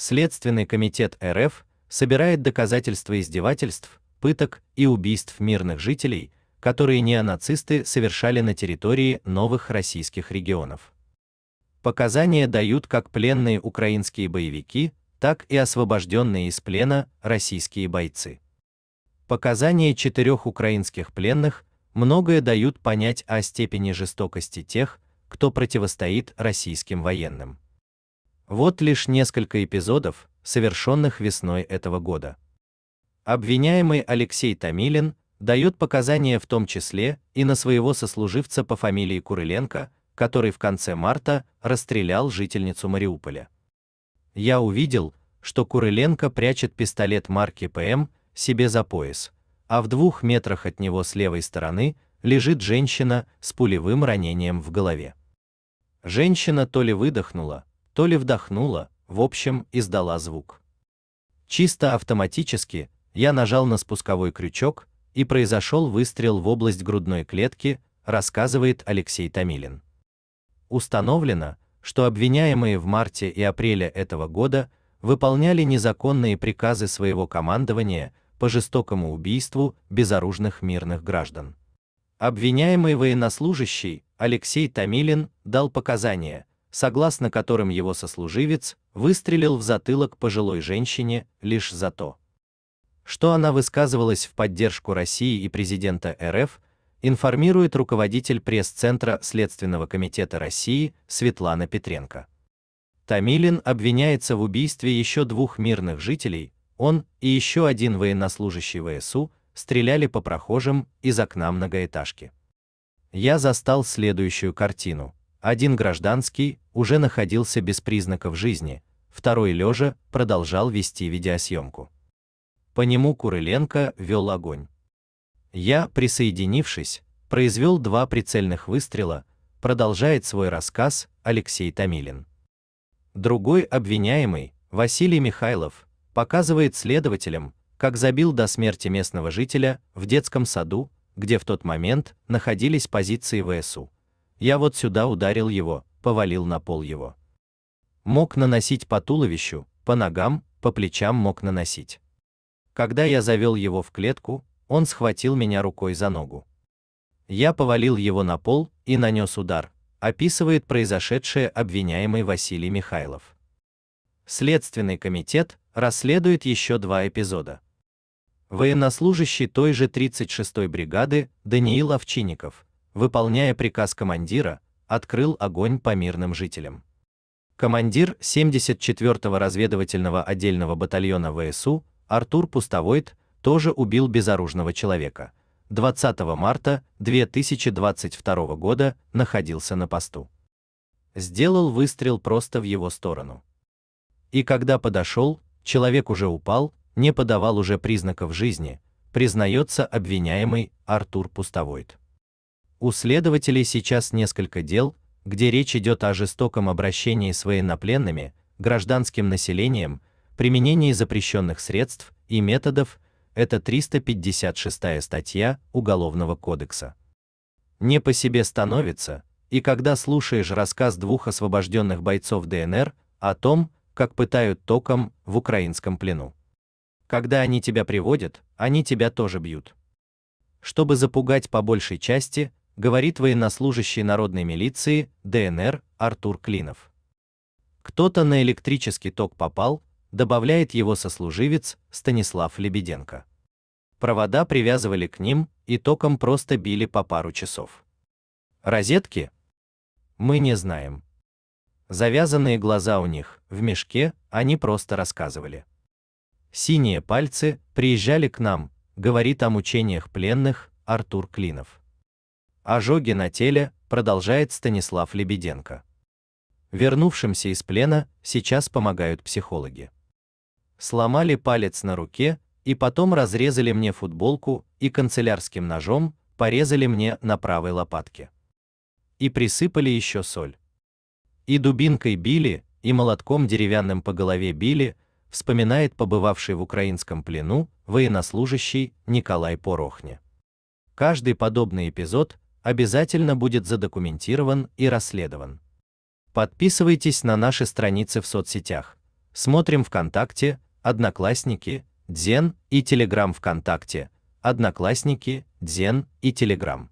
Следственный комитет РФ собирает доказательства издевательств, пыток и убийств мирных жителей, которые неонацисты совершали на территории новых российских регионов. Показания дают как пленные украинские боевики, так и освобожденные из плена российские бойцы. Показания четырех украинских пленных многое дают понять о степени жестокости тех, кто противостоит российским военным. Вот лишь несколько эпизодов, совершенных весной этого года. Обвиняемый Алексей Томилин дает показания в том числе и на своего сослуживца по фамилии Курыленко, который в конце марта расстрелял жительницу Мариуполя. Я увидел, что Курыленко прячет пистолет марки ПМ себе за пояс, а в двух метрах от него с левой стороны лежит женщина с пулевым ранением в голове. Женщина то ли выдохнула, то ли вдохнула, в общем, издала звук. Чисто автоматически я нажал на спусковой крючок, и произошел выстрел в область грудной клетки, рассказывает Алексей Тамилин. Установлено, что обвиняемые в марте и апреле этого года выполняли незаконные приказы своего командования по жестокому убийству безоружных мирных граждан. Обвиняемый военнослужащий Алексей Тамилин дал показания, согласно которым его сослуживец выстрелил в затылок пожилой женщине лишь за то, что она высказывалась в поддержку России и президента РФ, информирует руководитель пресс-центра Следственного комитета России Светлана Петренко. Тамилин обвиняется в убийстве еще двух мирных жителей, он и еще один военнослужащий ВСУ стреляли по прохожим из окна многоэтажки. Я застал следующую картину. Один гражданский уже находился без признаков жизни, второй лежа продолжал вести видеосъемку. По нему Курыленко вел огонь. Я, присоединившись, произвел два прицельных выстрела, продолжает свой рассказ Алексей Томилин. Другой обвиняемый, Василий Михайлов, показывает следователям, как забил до смерти местного жителя в детском саду, где в тот момент находились позиции ВСУ. Я вот сюда ударил его, повалил на пол его. Мог наносить по туловищу, по ногам, по плечам мог наносить. Когда я завел его в клетку, он схватил меня рукой за ногу. Я повалил его на пол и нанес удар, описывает произошедшее обвиняемый Василий Михайлов. Следственный комитет расследует еще два эпизода. Военнослужащий той же 36-й бригады Даниил Овчинников выполняя приказ командира, открыл огонь по мирным жителям. Командир 74-го разведывательного отдельного батальона ВСУ Артур Пустовойт тоже убил безоружного человека. 20 марта 2022 года находился на посту. Сделал выстрел просто в его сторону. И когда подошел, человек уже упал, не подавал уже признаков жизни, признается обвиняемый Артур Пустовойт. У следователей сейчас несколько дел, где речь идет о жестоком обращении с военнопленными, гражданским населением, применении запрещенных средств и методов, это 356 статья Уголовного кодекса. Не по себе становится, и когда слушаешь рассказ двух освобожденных бойцов ДНР о том, как пытают током в украинском плену. Когда они тебя приводят, они тебя тоже бьют. Чтобы запугать по большей части, говорит военнослужащий народной милиции ДНР Артур Клинов. Кто-то на электрический ток попал, добавляет его сослуживец Станислав Лебеденко. Провода привязывали к ним и током просто били по пару часов. Розетки? Мы не знаем. Завязанные глаза у них, в мешке, они просто рассказывали. Синие пальцы приезжали к нам, говорит о мучениях пленных Артур Клинов. Ожоги на теле, продолжает Станислав Лебеденко. Вернувшимся из плена сейчас помогают психологи. Сломали палец на руке и потом разрезали мне футболку и канцелярским ножом порезали мне на правой лопатке. И присыпали еще соль. И дубинкой били, и молотком деревянным по голове били, вспоминает побывавший в украинском плену военнослужащий Николай Порохне. Каждый подобный эпизод обязательно будет задокументирован и расследован. Подписывайтесь на наши страницы в соцсетях. Смотрим ВКонтакте, Одноклассники, Дзен и Телеграм ВКонтакте, Одноклассники, Дзен и Телеграм.